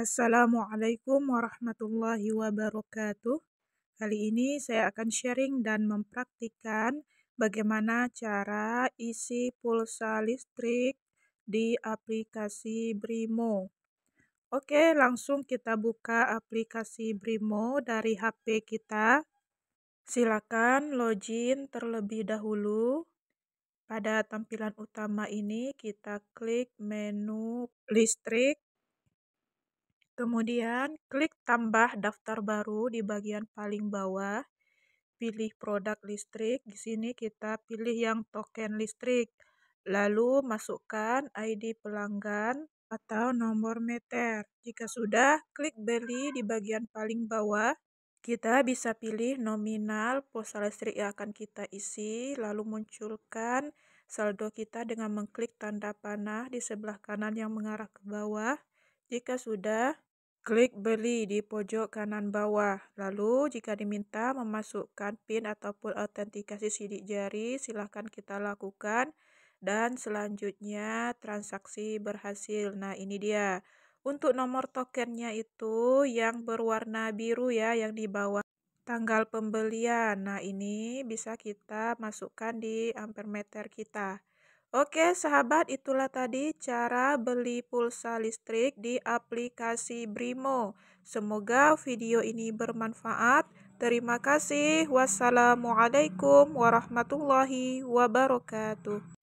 Assalamualaikum warahmatullahi wabarakatuh. Kali ini saya akan sharing dan mempraktikkan bagaimana cara isi pulsa listrik di aplikasi Brimo. Oke, langsung kita buka aplikasi Brimo dari HP kita. Silakan login terlebih dahulu. Pada tampilan utama ini kita klik menu listrik Kemudian, klik tambah daftar baru di bagian paling bawah. Pilih produk listrik. Di sini kita pilih yang token listrik. Lalu masukkan ID pelanggan atau nomor meter. Jika sudah, klik beli di bagian paling bawah. Kita bisa pilih nominal pulsa listrik yang akan kita isi, lalu munculkan saldo kita dengan mengklik tanda panah di sebelah kanan yang mengarah ke bawah. Jika sudah, Klik beli di pojok kanan bawah. Lalu, jika diminta memasukkan PIN ataupun autentikasi sidik jari, silahkan kita lakukan. Dan selanjutnya, transaksi berhasil. Nah, ini dia. Untuk nomor tokennya itu yang berwarna biru ya, yang di bawah tanggal pembelian. Nah, ini bisa kita masukkan di ampermeter kita. Oke sahabat, itulah tadi cara beli pulsa listrik di aplikasi Brimo. Semoga video ini bermanfaat. Terima kasih. Wassalamualaikum warahmatullahi wabarakatuh.